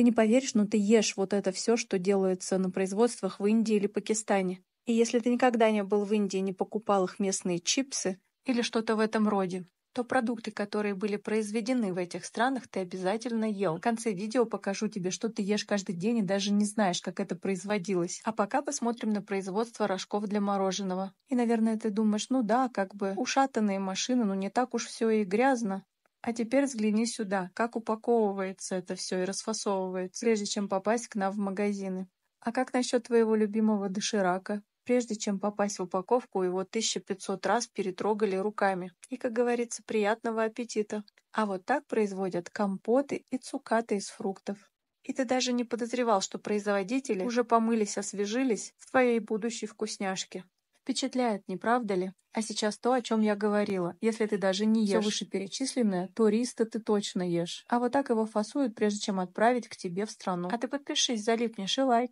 Ты не поверишь, но ты ешь вот это все, что делается на производствах в Индии или Пакистане. И если ты никогда не был в Индии и не покупал их местные чипсы или что-то в этом роде, то продукты, которые были произведены в этих странах, ты обязательно ел. В конце видео покажу тебе, что ты ешь каждый день и даже не знаешь, как это производилось. А пока посмотрим на производство рожков для мороженого. И, наверное, ты думаешь, ну да, как бы ушатанные машины, ну не так уж все и грязно. А теперь взгляни сюда, как упаковывается это все и расфасовывается, прежде чем попасть к нам в магазины. А как насчет твоего любимого доширака? Прежде чем попасть в упаковку, его 1500 раз перетрогали руками. И, как говорится, приятного аппетита. А вот так производят компоты и цукаты из фруктов. И ты даже не подозревал, что производители уже помылись, освежились в твоей будущей вкусняшке. Впечатляет, не правда ли? А сейчас то, о чем я говорила. Если ты даже не ешь все вышеперечисленное, то риста ты точно ешь. А вот так его фасуют, прежде чем отправить к тебе в страну. А ты подпишись, залипнешь и лайк.